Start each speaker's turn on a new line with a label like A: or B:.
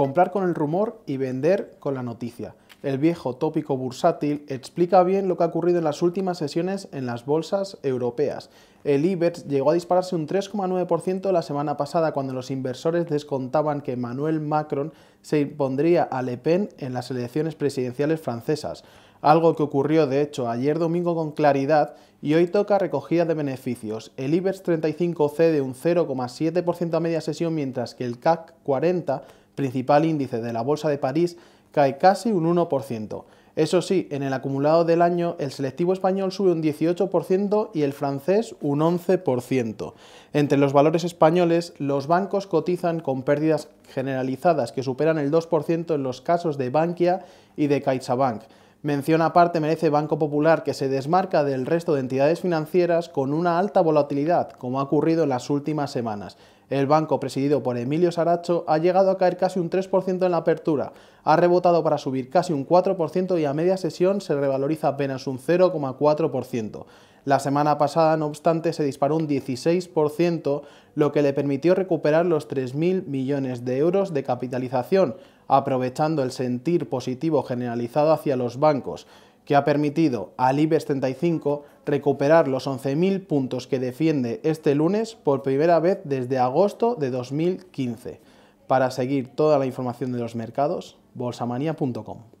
A: comprar con el rumor y vender con la noticia. El viejo tópico bursátil explica bien lo que ha ocurrido en las últimas sesiones en las bolsas europeas. El IBEX llegó a dispararse un 3,9% la semana pasada cuando los inversores descontaban que Manuel Macron se impondría a Le Pen en las elecciones presidenciales francesas, algo que ocurrió de hecho ayer domingo con claridad y hoy toca recogida de beneficios. El IBEX 35 cede un 0,7% a media sesión mientras que el CAC 40 principal índice de la Bolsa de París, cae casi un 1%. Eso sí, en el acumulado del año el selectivo español sube un 18% y el francés un 11%. Entre los valores españoles, los bancos cotizan con pérdidas generalizadas que superan el 2% en los casos de Bankia y de CaixaBank. Mención aparte merece Banco Popular que se desmarca del resto de entidades financieras con una alta volatilidad, como ha ocurrido en las últimas semanas. El banco, presidido por Emilio Saracho, ha llegado a caer casi un 3% en la apertura, ha rebotado para subir casi un 4% y a media sesión se revaloriza apenas un 0,4%. La semana pasada, no obstante, se disparó un 16%, lo que le permitió recuperar los 3.000 millones de euros de capitalización, aprovechando el sentir positivo generalizado hacia los bancos que ha permitido al IBEX 35 recuperar los 11.000 puntos que defiende este lunes por primera vez desde agosto de 2015. Para seguir toda la información de los mercados, bolsamanía.com.